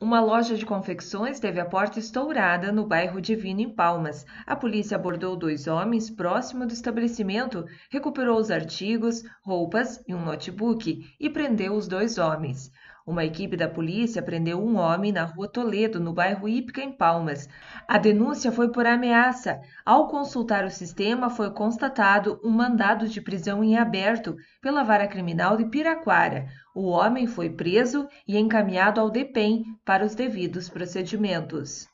Uma loja de confecções teve a porta estourada no bairro Divino, em Palmas. A polícia abordou dois homens próximo do estabelecimento, recuperou os artigos, roupas e um notebook e prendeu os dois homens. Uma equipe da polícia prendeu um homem na rua Toledo, no bairro Ípica, em Palmas. A denúncia foi por ameaça. Ao consultar o sistema, foi constatado um mandado de prisão em aberto pela vara criminal de Piraquara. O homem foi preso e encaminhado ao DEPEN para os devidos procedimentos.